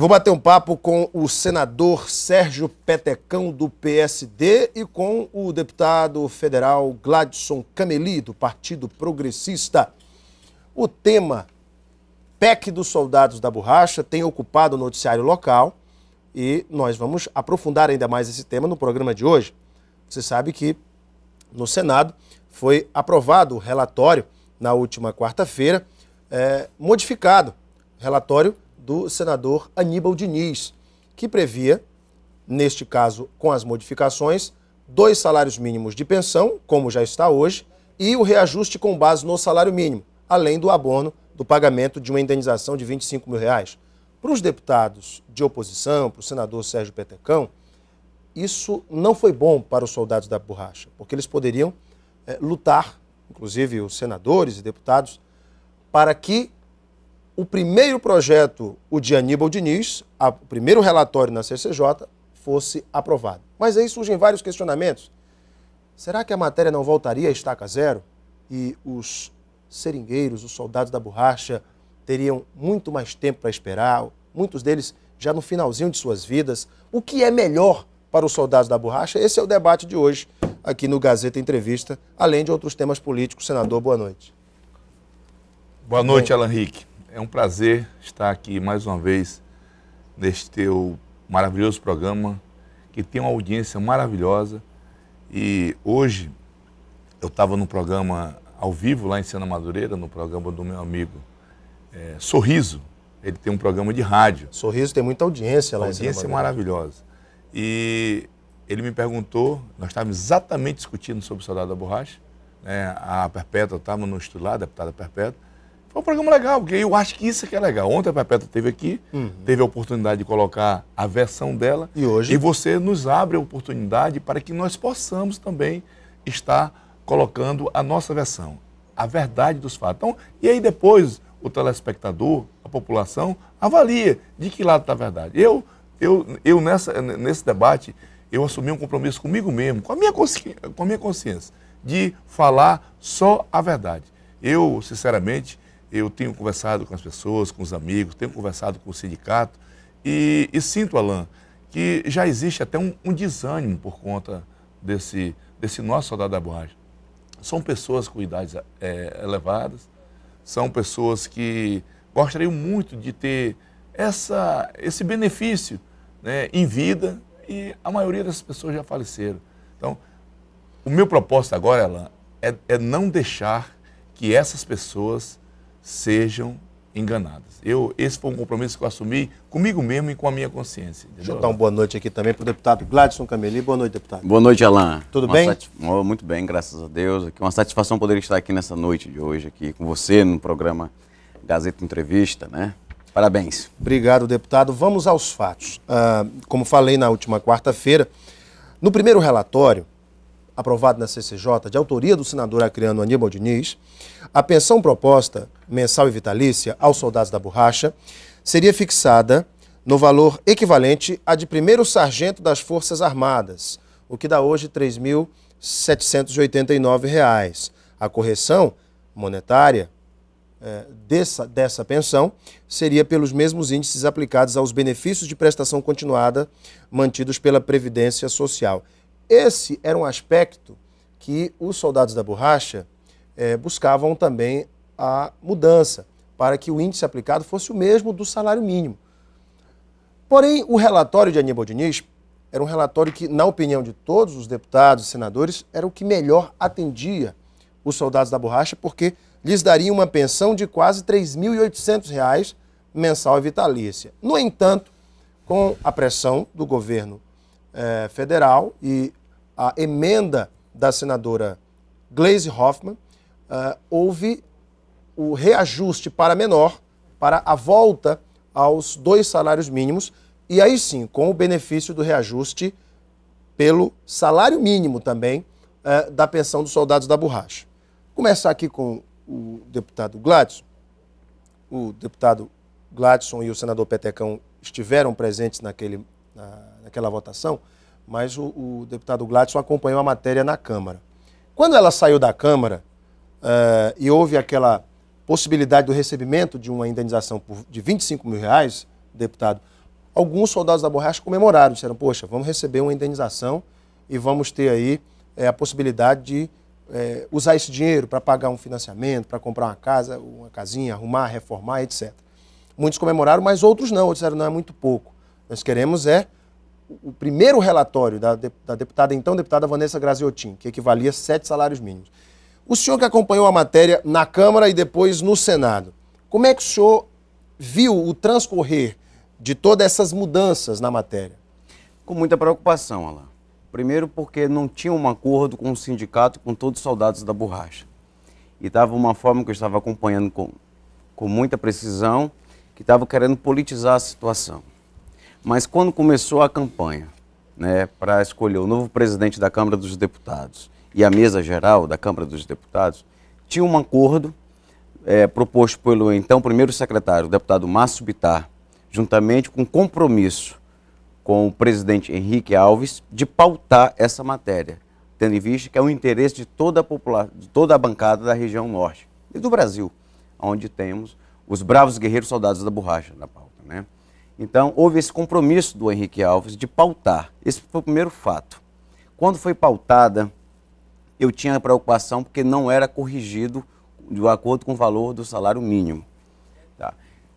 Eu vou bater um papo com o senador Sérgio Petecão, do PSD, e com o deputado federal Gladson Cameli, do Partido Progressista. O tema PEC dos Soldados da Borracha tem ocupado o noticiário local e nós vamos aprofundar ainda mais esse tema no programa de hoje. Você sabe que no Senado foi aprovado o relatório na última quarta-feira, é, modificado, relatório do senador Aníbal Diniz, que previa, neste caso com as modificações, dois salários mínimos de pensão, como já está hoje, e o reajuste com base no salário mínimo, além do abono do pagamento de uma indenização de 25 mil reais. Para os deputados de oposição, para o senador Sérgio Petecão, isso não foi bom para os soldados da borracha, porque eles poderiam é, lutar, inclusive os senadores e deputados, para que o primeiro projeto, o de Aníbal Diniz, a, o primeiro relatório na CCJ, fosse aprovado. Mas aí surgem vários questionamentos. Será que a matéria não voltaria a estaca zero? E os seringueiros, os soldados da borracha, teriam muito mais tempo para esperar, muitos deles já no finalzinho de suas vidas. O que é melhor para os soldados da borracha? Esse é o debate de hoje aqui no Gazeta Entrevista, além de outros temas políticos. Senador, boa noite. Boa noite, Bem, Alan Henrique é um prazer estar aqui mais uma vez neste teu maravilhoso programa, que tem uma audiência maravilhosa. E hoje eu estava num programa ao vivo lá em Sena Madureira, no programa do meu amigo é, Sorriso. Ele tem um programa de rádio. Sorriso tem muita audiência lá audiência em Sena maravilhosa. E ele me perguntou, nós estávamos exatamente discutindo sobre o Soldado da Borracha, né? a Perpétua estava no estúdio lá, a deputada Perpétua, foi é um programa legal, porque eu acho que isso é que é legal. Ontem a Pepeta teve aqui, uhum. teve a oportunidade de colocar a versão dela. E hoje? E você nos abre a oportunidade para que nós possamos também estar colocando a nossa versão, a verdade dos fatos. Então, e aí depois o telespectador, a população, avalia de que lado está a verdade. Eu, eu, eu nessa, nesse debate, eu assumi um compromisso comigo mesmo, com a minha, consci... com a minha consciência, de falar só a verdade. Eu, sinceramente, eu tenho conversado com as pessoas, com os amigos, tenho conversado com o sindicato e, e sinto, Alain, que já existe até um, um, desânimo por conta desse, desse nosso soldado da borracha. São pessoas com idades é, elevadas, são pessoas que gostariam muito de ter essa, esse benefício né, em vida e a maioria dessas pessoas já faleceram. Então, o meu propósito agora, Alain, é, é não deixar que essas pessoas sejam enganadas. Eu, esse foi um compromisso que eu assumi comigo mesmo e com a minha consciência. Entendeu? Deixa eu dar uma boa noite aqui também para o deputado Gladson Cameli. Boa noite, deputado. Boa noite, Alain. Tudo uma bem? Oh, muito bem, graças a Deus. Aqui uma satisfação poder estar aqui nessa noite de hoje, aqui com você no programa Gazeta Entrevista, né? Parabéns. Obrigado, deputado. Vamos aos fatos. Ah, como falei na última quarta-feira, no primeiro relatório, aprovado na CCJ, de autoria do senador acriano Aníbal Diniz, a pensão proposta, mensal e vitalícia, aos soldados da borracha, seria fixada no valor equivalente à de primeiro sargento das Forças Armadas, o que dá hoje R$ 3.789. A correção monetária é, dessa, dessa pensão seria pelos mesmos índices aplicados aos benefícios de prestação continuada mantidos pela Previdência Social. Esse era um aspecto que os soldados da borracha é, buscavam também a mudança, para que o índice aplicado fosse o mesmo do salário mínimo. Porém, o relatório de Aníbal Diniz era um relatório que, na opinião de todos os deputados e senadores, era o que melhor atendia os soldados da borracha, porque lhes daria uma pensão de quase R$ 3.800 mensal e vitalícia. No entanto, com a pressão do governo eh, federal e a emenda da senadora Glaze Hoffman, uh, eh, houve o reajuste para menor, para a volta aos dois salários mínimos, e aí sim, com o benefício do reajuste pelo salário mínimo também uh, da pensão dos soldados da borracha. Vou começar aqui com o deputado Gladson. O deputado Gladson e o senador Petecão estiveram presentes naquele, na, naquela votação mas o, o deputado Gladson acompanhou a matéria na Câmara. Quando ela saiu da Câmara uh, e houve aquela possibilidade do recebimento de uma indenização por, de 25 mil reais, deputado, alguns soldados da borracha comemoraram, disseram, poxa, vamos receber uma indenização e vamos ter aí é, a possibilidade de é, usar esse dinheiro para pagar um financiamento, para comprar uma casa, uma casinha, arrumar, reformar, etc. Muitos comemoraram, mas outros não, outros disseram, não, é muito pouco. Nós queremos é o primeiro relatório da, da deputada, então deputada Vanessa Graziotin, que equivalia a sete salários mínimos. O senhor que acompanhou a matéria na Câmara e depois no Senado, como é que o senhor viu o transcorrer de todas essas mudanças na matéria? Com muita preocupação, Alain. Primeiro porque não tinha um acordo com o sindicato com todos os soldados da borracha. E estava uma forma que eu estava acompanhando com, com muita precisão, que estava querendo politizar a situação. Mas quando começou a campanha né, para escolher o novo presidente da Câmara dos Deputados e a mesa geral da Câmara dos Deputados, tinha um acordo é, proposto pelo então primeiro secretário, o deputado Márcio Bitar, juntamente com compromisso com o presidente Henrique Alves, de pautar essa matéria, tendo em vista que é o interesse de toda a, de toda a bancada da região norte e do Brasil, onde temos os bravos guerreiros soldados da borracha na pauta. Né? Então, houve esse compromisso do Henrique Alves de pautar. Esse foi o primeiro fato. Quando foi pautada, eu tinha preocupação porque não era corrigido de acordo com o valor do salário mínimo. Tá.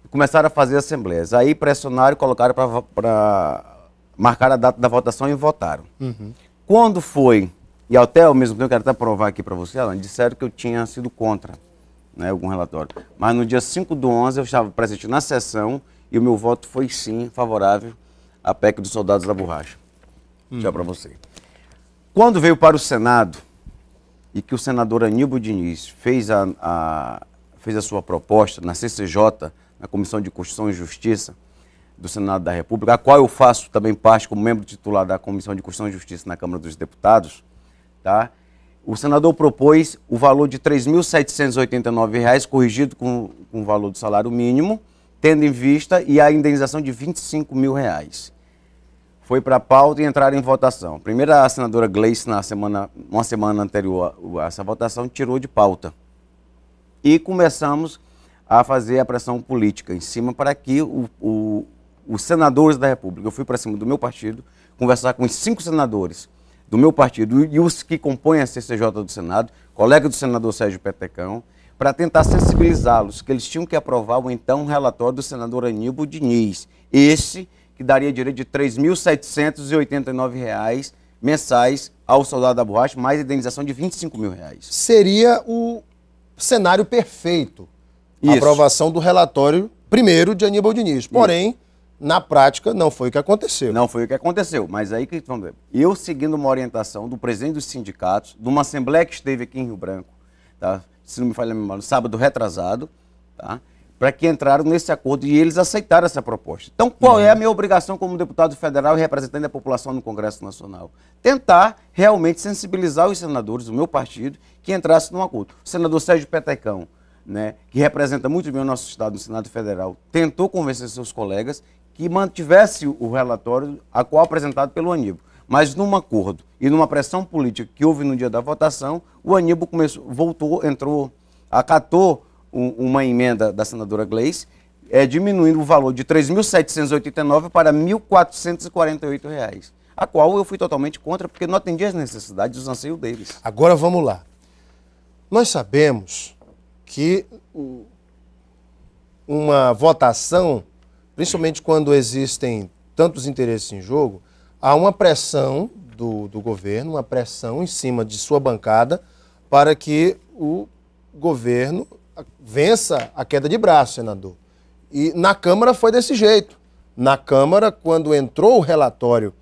Começaram a fazer assembleias. Aí pressionaram e colocaram para marcar a data da votação e votaram. Uhum. Quando foi, e até ao mesmo tempo, quero até provar aqui para você, Alan, disseram que eu tinha sido contra né, algum relatório. Mas no dia 5 do 11, eu estava presente na sessão e o meu voto foi sim, favorável à PEC dos soldados da borracha. Hum. Já para você. Quando veio para o Senado e que o senador Aníbal Diniz fez a, a, fez a sua proposta na CCJ, na Comissão de Constituição e Justiça do Senado da República, a qual eu faço também parte como membro titular da Comissão de Constituição e Justiça na Câmara dos Deputados, tá? o senador propôs o valor de R$ 3.789, corrigido com, com o valor do salário mínimo, tendo em vista e a indenização de 25 mil reais. Foi para a pauta e entraram em votação. Primeiro a senadora Gleice, na semana, uma semana anterior a essa votação, tirou de pauta. E começamos a fazer a pressão política em cima para que o, o, os senadores da República, eu fui para cima do meu partido, conversar com os cinco senadores do meu partido e os que compõem a CCJ do Senado, colega do senador Sérgio Petecão, para tentar sensibilizá-los que eles tinham que aprovar o então relatório do senador Aníbal Diniz. Esse que daria direito de R$ 3.789 mensais ao soldado da borracha, mais indenização de R$ 25 mil. Reais. Seria o cenário perfeito. Isso. A aprovação do relatório primeiro de Aníbal Diniz. Porém, Isso. na prática, não foi o que aconteceu. Não foi o que aconteceu, mas aí que vamos ver. Eu seguindo uma orientação do presidente dos sindicatos, de uma assembleia que esteve aqui em Rio Branco, tá? se não me falha a memória, sábado retrasado, tá? para que entraram nesse acordo e eles aceitaram essa proposta. Então, qual uhum. é a minha obrigação como deputado federal e representante da população no Congresso Nacional? Tentar realmente sensibilizar os senadores do meu partido que entrasse num acordo. O senador Sérgio Petecão, né, que representa muito bem o nosso Estado no Senado Federal, tentou convencer seus colegas que mantivesse o relatório a qual apresentado pelo Aníbal. Mas num acordo e numa pressão política que houve no dia da votação, o Aníbal começou, voltou, entrou, acatou um, uma emenda da senadora Gleice, é, diminuindo o valor de 3.789 para R$ 1.448, a qual eu fui totalmente contra, porque não atendia as necessidades e os anseios deles. Agora vamos lá. Nós sabemos que uma votação, principalmente quando existem tantos interesses em jogo, há uma pressão do, do governo, uma pressão em cima de sua bancada para que o governo vença a queda de braço, senador. E na Câmara foi desse jeito. Na Câmara, quando entrou o relatório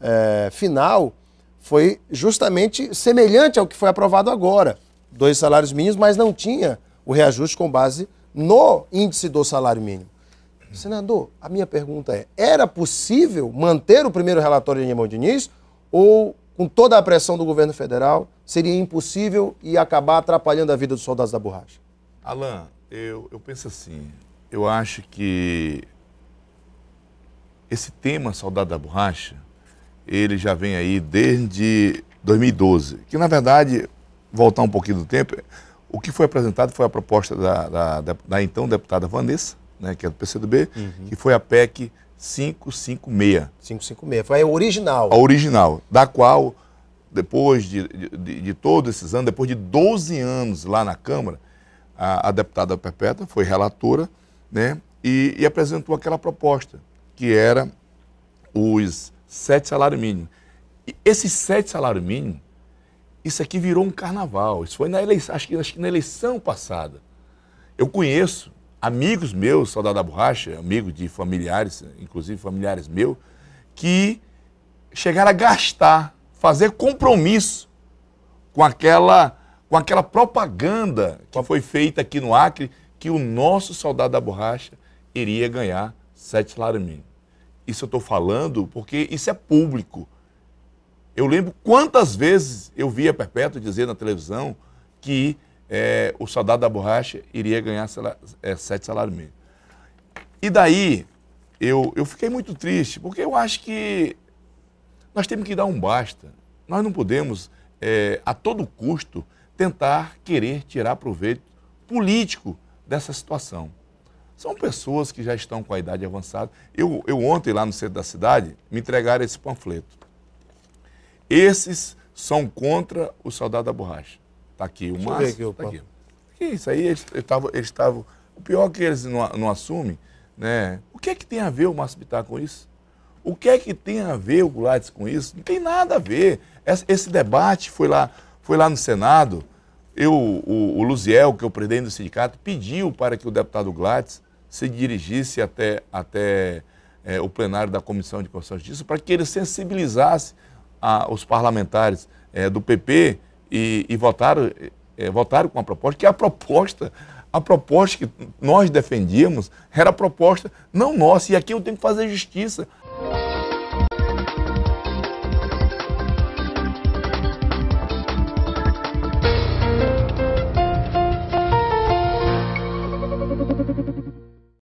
é, final, foi justamente semelhante ao que foi aprovado agora. Dois salários mínimos, mas não tinha o reajuste com base no índice do salário mínimo. Senador, a minha pergunta é: era possível manter o primeiro relatório de Aníbal Diniz ou, com toda a pressão do governo federal, seria impossível e acabar atrapalhando a vida dos soldados da borracha? Alain, eu, eu penso assim. Eu acho que esse tema soldado da Borracha, ele já vem aí desde 2012. Que, na verdade, voltar um pouquinho do tempo, o que foi apresentado foi a proposta da, da, da, da então deputada Vanessa, né, que é do PCdoB, uhum. que foi a PEC 556. 556, foi a original. A original, da qual, depois de, de, de todos esses anos, depois de 12 anos lá na Câmara, a, a deputada Perpétua foi relatora né, e, e, apresentou aquela proposta, que era os sete salários mínimos. E esses sete salários mínimos, isso aqui virou um carnaval. Isso foi na eleição, acho que, acho que na eleição passada. Eu conheço amigos meus, Saudade da Borracha, amigos de familiares, inclusive familiares meus, que chegaram a gastar, fazer compromisso com aquela, com aquela propaganda que foi feita aqui no Acre, que o nosso Soldado da Borracha iria ganhar sete Laramim. Isso eu estou falando porque isso é público. Eu lembro quantas vezes eu via Perpétua dizer na televisão que é, o soldado da borracha iria ganhar é, sete salários mínimos. E daí eu, eu fiquei muito triste, porque eu acho que nós temos que dar um basta. Nós não podemos, é, a todo custo, tentar querer tirar proveito político dessa situação. São pessoas que já estão com a idade avançada. Eu, eu ontem, lá no centro da cidade, me entregaram esse panfleto. Esses são contra o soldado da borracha. Está aqui o Deixa Márcio. Aqui, tá aqui. isso aí, eles estavam. Eles o pior é que eles não, não assumem, né? O que é que tem a ver o Márcio Bittar com isso? O que é que tem a ver o Gulates com isso? Não tem nada a ver. Esse, esse debate foi lá, foi lá no Senado. Eu, o, o Luziel, que é o presidente do sindicato, pediu para que o deputado Gulates se dirigisse até, até é, o plenário da Comissão de Constituição e Justiça para que ele sensibilizasse a, os parlamentares é, do PP e, e votaram, é, votaram com a proposta, que a proposta, a proposta que nós defendíamos era a proposta não nossa, e aqui eu tenho que fazer justiça.